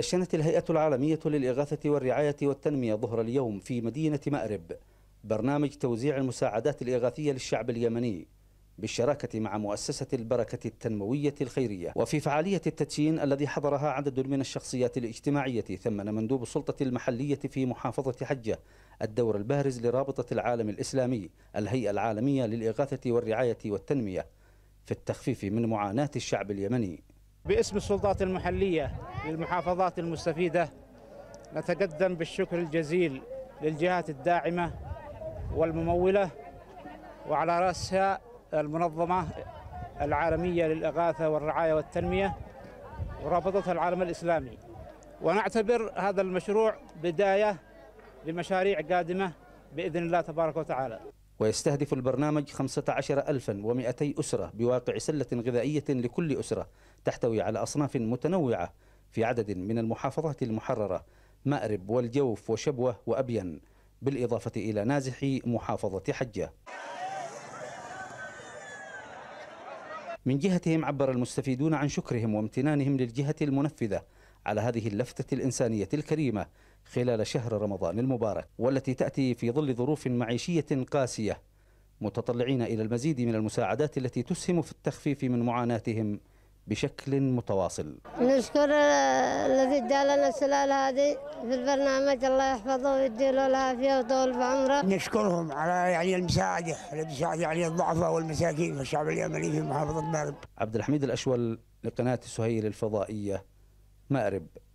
دشنت الهيئة العالمية للإغاثة والرعاية والتنمية ظهر اليوم في مدينة مأرب برنامج توزيع المساعدات الإغاثية للشعب اليمني بالشراكة مع مؤسسة البركة التنموية الخيرية وفي فعالية التدشين الذي حضرها عدد من الشخصيات الاجتماعية ثمن مندوب السلطة المحلية في محافظة حجة الدور البارز لرابطة العالم الإسلامي الهيئة العالمية للإغاثة والرعاية والتنمية في التخفيف من معاناة الشعب اليمني باسم السلطات المحلية للمحافظات المستفيدة نتقدم بالشكر الجزيل للجهات الداعمة والممولة وعلى رأسها المنظمة العالمية للإغاثة والرعاية والتنمية ورابطة العالم الإسلامي ونعتبر هذا المشروع بداية لمشاريع قادمة بإذن الله تبارك وتعالى ويستهدف البرنامج 15200 أسرة بواقع سلة غذائية لكل أسرة تحتوي على أصناف متنوعة في عدد من المحافظات المحررة مأرب والجوف وشبوة وأبين بالإضافة إلى نازح محافظة حجة من جهتهم عبر المستفيدون عن شكرهم وامتنانهم للجهة المنفذة على هذه اللفتة الإنسانية الكريمة خلال شهر رمضان المبارك والتي تأتي في ظل ظروف معيشية قاسية متطلعين إلى المزيد من المساعدات التي تسهم في التخفيف من معاناتهم بشكل متواصل نشكر الذي ادى لنا السلال هذه في البرنامج الله يحفظه ويدي له العافيه ويطول في عمره نشكرهم على يعني المساعده التي تساعد يعني الضعفاء والمساكين في الشعب اليمني في محافظه مأرب عبد الحميد الاشول لقناه سهيل الفضائيه مأرب